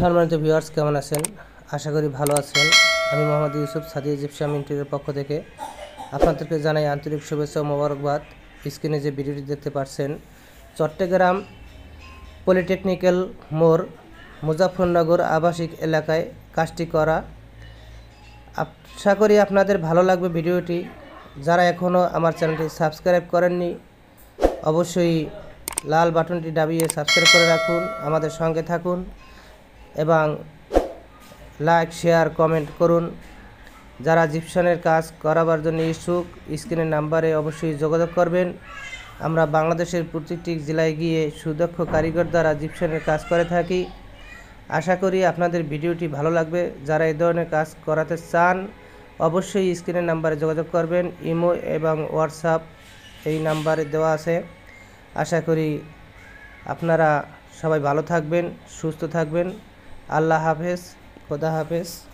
সম্মানিত ভিউয়ার্স কেমন আছেন আশা করি ভালো আছেন আমি মোহাম্মদ ইউসুফ সাদি ইজিপশিয়াম ইন্টিউরের পক্ষ থেকে আপনাদেরকে জানাই আন্তরিক শুভেচ্ছা ও মোবারকবাদ স্ক্রিনে যে ভিডিওটি দেখতে পাচ্ছেন চট্টগ্রাম পলিটেকনিক্যাল মোড় মুজাফরনগর আবাসিক এলাকায় কাজটি করা আশা করি আপনাদের ভালো লাগবে ভিডিওটি যারা এখনও আমার চ্যানেলটি সাবস্ক্রাইব করেননি অবশ্যই লাল বাটনটি দাবিয়ে সাবস্ক্রাইব করে রাখুন আমাদের সঙ্গে থাকুন এবং লাইক শেয়ার কমেন্ট করুন যারা জিপসানের কাজ করাবার জন্য ইচ্ছুক স্ক্রিনের নাম্বারে অবশ্যই যোগাযোগ করবেন আমরা বাংলাদেশের প্রতিটি জেলায় গিয়ে সুদক্ষ কারিগর দ্বারা জিপসানের কাজ করে থাকি আশা করি আপনাদের ভিডিওটি ভালো লাগবে যারা এই ধরনের কাজ করাতে চান অবশ্যই স্ক্রিনের নাম্বারে যোগাযোগ করবেন ইমো এবং হোয়াটসঅ্যাপ এই নাম্বারে দেওয়া আছে আশা করি আপনারা সবাই ভালো থাকবেন সুস্থ থাকবেন আল্লাহ হাফেজ খোদা হাফেজ